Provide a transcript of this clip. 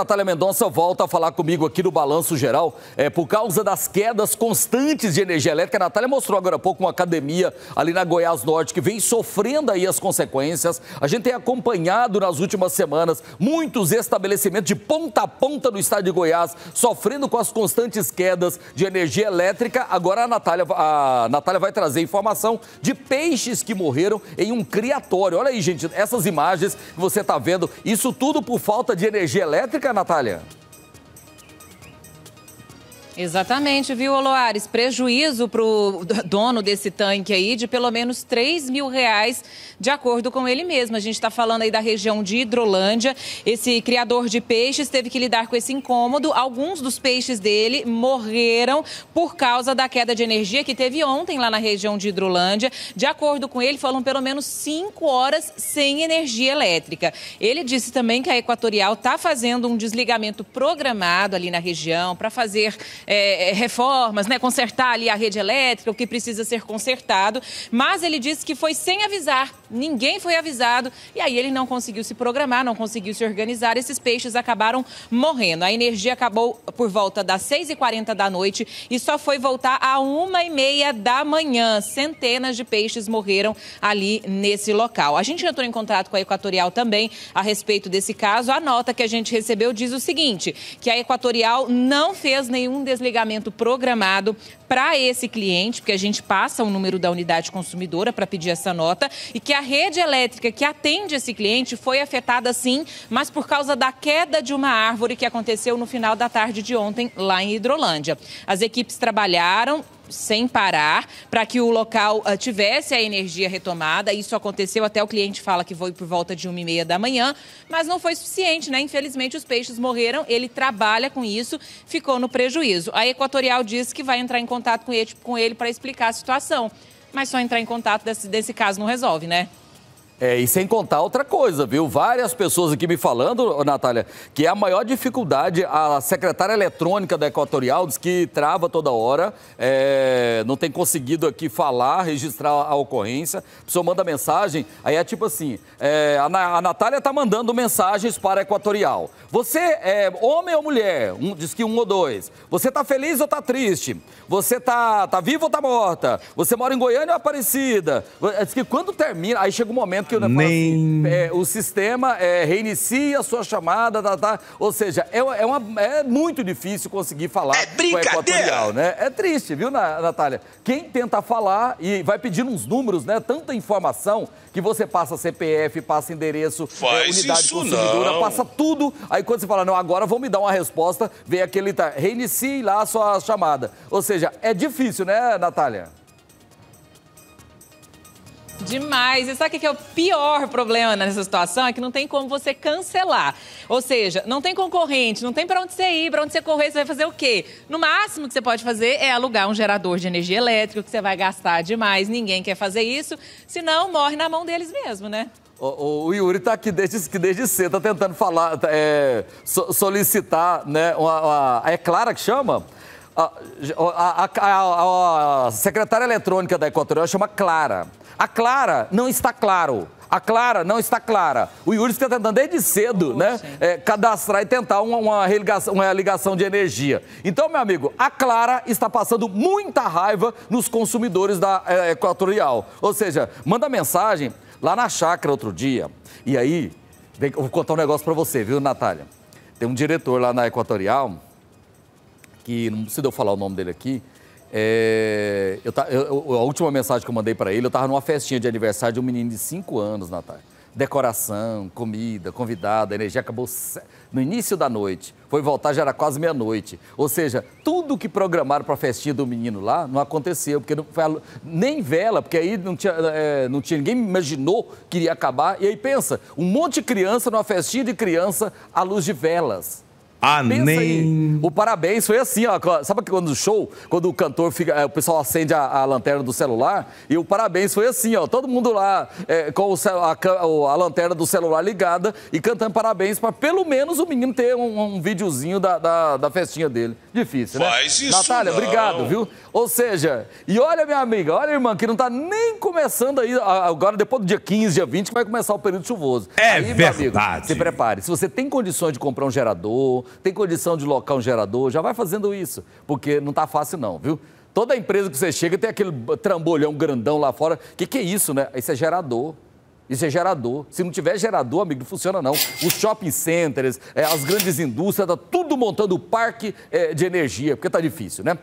Natália Mendonça volta a falar comigo aqui no Balanço Geral. É, por causa das quedas constantes de energia elétrica, a Natália mostrou agora há pouco uma academia ali na Goiás Norte que vem sofrendo aí as consequências. A gente tem acompanhado nas últimas semanas muitos estabelecimentos de ponta a ponta no estado de Goiás sofrendo com as constantes quedas de energia elétrica. Agora a Natália, a Natália vai trazer informação de peixes que morreram em um criatório. Olha aí, gente, essas imagens que você está vendo, isso tudo por falta de energia elétrica Natália. Exatamente, viu, Oloares? Prejuízo para o dono desse tanque aí de pelo menos 3 mil reais, de acordo com ele mesmo. A gente está falando aí da região de Hidrolândia. Esse criador de peixes teve que lidar com esse incômodo. Alguns dos peixes dele morreram por causa da queda de energia que teve ontem lá na região de Hidrolândia. De acordo com ele, foram pelo menos 5 horas sem energia elétrica. Ele disse também que a Equatorial está fazendo um desligamento programado ali na região para fazer é, é, reformas, né, consertar ali a rede elétrica, o que precisa ser consertado, mas ele disse que foi sem avisar ninguém foi avisado e aí ele não conseguiu se programar, não conseguiu se organizar. Esses peixes acabaram morrendo. A energia acabou por volta das 6h40 da noite e só foi voltar a 1h30 da manhã. Centenas de peixes morreram ali nesse local. A gente entrou em contato com a Equatorial também a respeito desse caso. A nota que a gente recebeu diz o seguinte: que a Equatorial não fez nenhum desligamento programado para esse cliente, porque a gente passa o número da unidade consumidora para pedir essa nota e que a a rede elétrica que atende esse cliente foi afetada sim, mas por causa da queda de uma árvore que aconteceu no final da tarde de ontem lá em Hidrolândia. As equipes trabalharam sem parar para que o local uh, tivesse a energia retomada. Isso aconteceu até o cliente fala que foi por volta de uma e meia da manhã, mas não foi suficiente, né? Infelizmente os peixes morreram. Ele trabalha com isso, ficou no prejuízo. A Equatorial disse que vai entrar em contato com ele, com ele para explicar a situação. Mas só entrar em contato desse, desse caso não resolve, né? É, e sem contar outra coisa, viu? Várias pessoas aqui me falando, Natália, que é a maior dificuldade, a secretária eletrônica da Equatorial diz que trava toda hora, é, não tem conseguido aqui falar, registrar a ocorrência. A pessoa manda mensagem, aí é tipo assim: é, a, a Natália tá mandando mensagens para a Equatorial. Você é homem ou mulher? Um, diz que um ou dois. Você tá feliz ou tá triste? Você tá, tá vivo ou tá morta? Você mora em Goiânia ou Aparecida? Diz que quando termina, aí chega um momento que o assim, Nem... É, o sistema é, reinicia a sua chamada, tá, tá. tá. ou seja, é, é, uma, é muito difícil conseguir falar é com a Equatorial, né? É triste, viu, Natália? Quem tenta falar e vai pedindo uns números, né? Tanta informação que você passa CPF, passa endereço, é, Faz unidade consumidora, não. passa tudo. Aí quando você fala, não, agora vão me dar uma resposta, vem aquele, tá, reinicie lá a sua chamada. Ou seja, é difícil, né, Natália? Demais. E sabe o que é o pior problema nessa situação? É que não tem como você cancelar. Ou seja, não tem concorrente, não tem para onde você ir, para onde você correr, você vai fazer o quê? No máximo que você pode fazer é alugar um gerador de energia elétrica, que você vai gastar demais. Ninguém quer fazer isso, senão morre na mão deles mesmo, né? O, o, Yuri está aqui desde, desde cedo, está tentando falar, tá, é, so, solicitar, né? Uma, uma, é Clara que chama? A, a, a, a secretária eletrônica da Equatorial chama Clara. A Clara não está claro. A Clara não está clara. O Yuri está tentando desde cedo, oh, né? É, cadastrar e tentar uma, uma, uma ligação de energia. Então, meu amigo, a Clara está passando muita raiva nos consumidores da é, Equatorial. Ou seja, manda mensagem lá na chácara outro dia. E aí, vou contar um negócio para você, viu, Natália? Tem um diretor lá na Equatorial, que não precisa eu falar o nome dele aqui, é, eu, eu, a última mensagem que eu mandei para ele, eu estava numa festinha de aniversário de um menino de 5 anos, Natália. Decoração, comida, convidada, a energia acabou no início da noite. Foi voltar, já era quase meia-noite. Ou seja, tudo que programaram para a festinha do menino lá não aconteceu, porque não foi, nem vela, porque aí não tinha, é, não tinha, ninguém imaginou que iria acabar. E aí pensa, um monte de criança numa festinha de criança à luz de velas. Ah, nem. O parabéns foi assim, ó. Sabe quando o show, quando o cantor fica, é, o pessoal acende a, a, lanterna do celular e o parabéns foi assim, ó. Todo mundo lá é, com o, a, a, lanterna do celular ligada e cantando parabéns para pelo menos o menino ter um, um videozinho da, da, da, festinha dele. Difícil, né? Faz isso Natália, não. obrigado, viu? Ou seja, e olha minha amiga, olha irmã que não tá nem começando aí agora depois do dia 15, dia 20 que vai começar o período chuvoso. É aí, verdade. Amigo, se prepare. Se você tem condições de comprar um gerador tem condição de locar um gerador, já vai fazendo isso, porque não está fácil não, viu? Toda empresa que você chega tem aquele trambolhão grandão lá fora. Que que é isso, né? Isso é gerador. Isso é gerador. Se não tiver gerador, amigo, não funciona não. Os shopping centers, é, as grandes indústrias, está tudo montando o parque é, de energia, porque está difícil, né?